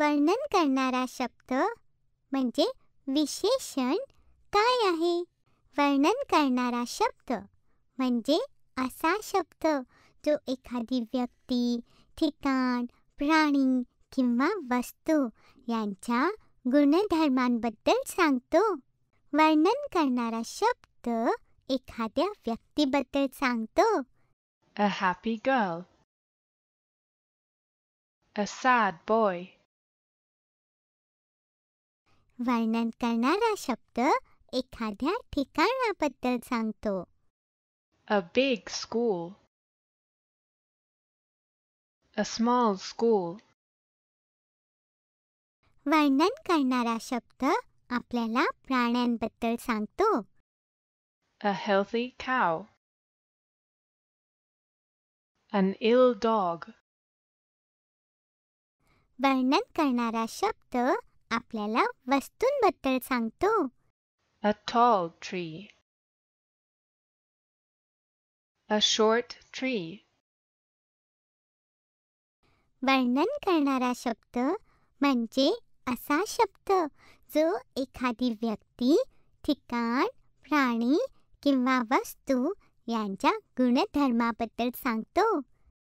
वर्णन करना शब्द म्हणजे विशेषण काय आहे वर्णन करना शब्द मजे असा शब्द जो एखादी व्यक्ति ठिकाण प्राणी कि वस्तु यांच्या गुणधर्मांबद्दल वर्णन करना शब्द एखाद्या व्यक्तीबद्दल सांगतो a happy girl a sad boy वर्णन करणारा शब्द एखाद्या ठिकाणाबद्दल सांगतो a big school a small school वर्णन करणारा शब्द आपल्याला प्राण्यांबद्दल सांगतो a healthy cow. An ill dog वर्णन करणारा शब्द आपल्याला वस्तूंबद्दल सांगतो a tall tree a short tree वर्णन करणारा शब्द म्हणजे असा शब्द जो एखादी व्यक्ती ठिकाण प्राणी किंवा वस्तू यांच्या गुणधर्माबद्दल सांगतो